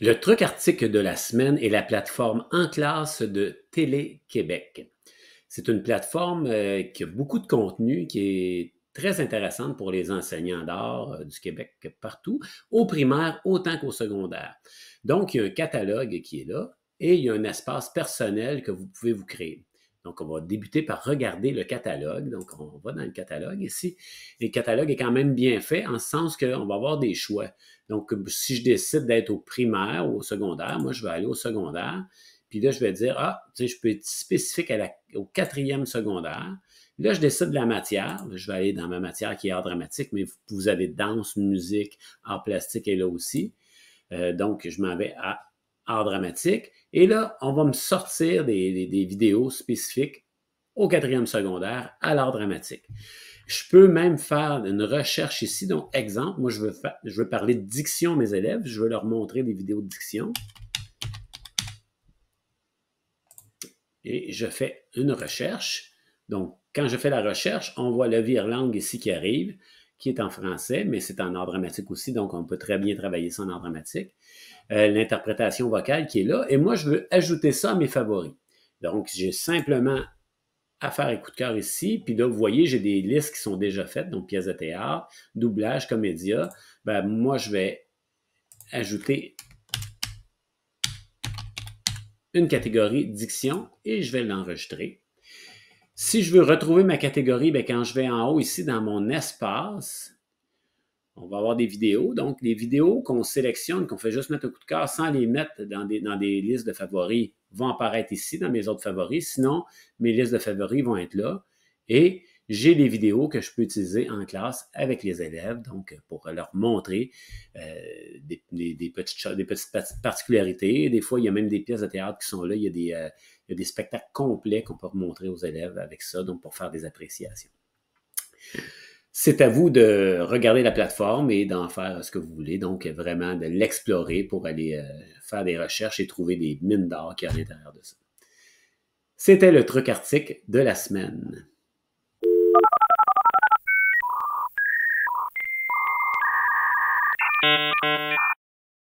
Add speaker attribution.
Speaker 1: Le truc article de la semaine est la plateforme En classe de Télé-Québec. C'est une plateforme euh, qui a beaucoup de contenu, qui est très intéressante pour les enseignants d'art euh, du Québec partout, au primaire autant qu'au secondaire. Donc, il y a un catalogue qui est là et il y a un espace personnel que vous pouvez vous créer. Donc, on va débuter par regarder le catalogue. Donc, on va dans le catalogue ici. le catalogue est quand même bien fait en ce sens qu'on va avoir des choix. Donc, si je décide d'être au primaire ou au secondaire, moi, je vais aller au secondaire. Puis là, je vais dire, ah, tu sais, je peux être spécifique au quatrième secondaire. Là, je décide de la matière. Je vais aller dans ma matière qui est art dramatique, mais vous, avez danse, musique, art plastique et là aussi. Euh, donc, je m'en vais à art dramatique. Et là, on va me sortir des, vidéos spécifiques au quatrième secondaire à l'art dramatique. Je peux même faire une recherche ici. Donc, exemple, moi, je veux, je veux parler de diction à mes élèves. Je veux leur montrer des vidéos de diction. Et je fais une recherche. Donc, quand je fais la recherche, on voit le langue ici qui arrive qui est en français, mais c'est en art dramatique aussi, donc on peut très bien travailler ça en art dramatique. Euh, l'interprétation vocale qui est là, et moi, je veux ajouter ça à mes favoris. Donc, j'ai simplement à faire un coup de cœur ici, puis là, vous voyez, j'ai des listes qui sont déjà faites, donc pièces de théâtre, doublage, comédia. Ben, moi, je vais ajouter une catégorie diction et je vais l'enregistrer. Si je veux retrouver ma catégorie, ben quand je vais en haut ici dans mon espace, on va avoir des vidéos. Donc, les vidéos qu'on sélectionne, qu'on fait juste mettre au coup de cœur sans les mettre dans des, dans des listes de favoris, vont apparaître ici dans mes autres favoris. Sinon, mes listes de favoris vont être là. Et j'ai des vidéos que je peux utiliser en classe avec les élèves, donc euh, pour leur montrer euh, des, petites, particularités. Des fois, il y a même des pièces de théâtre qui sont là. Euh, il y a des, spectacles complets qu'on peut montrer aux élèves avec ça, donc pour faire des appréciations. C'est à vous de regarder la plateforme et d'en faire ce que vous voulez, donc vraiment de l'explorer pour aller faire des recherches et trouver des mines d'or qui y a à l'intérieur de ça. C'était le truc article de la semaine.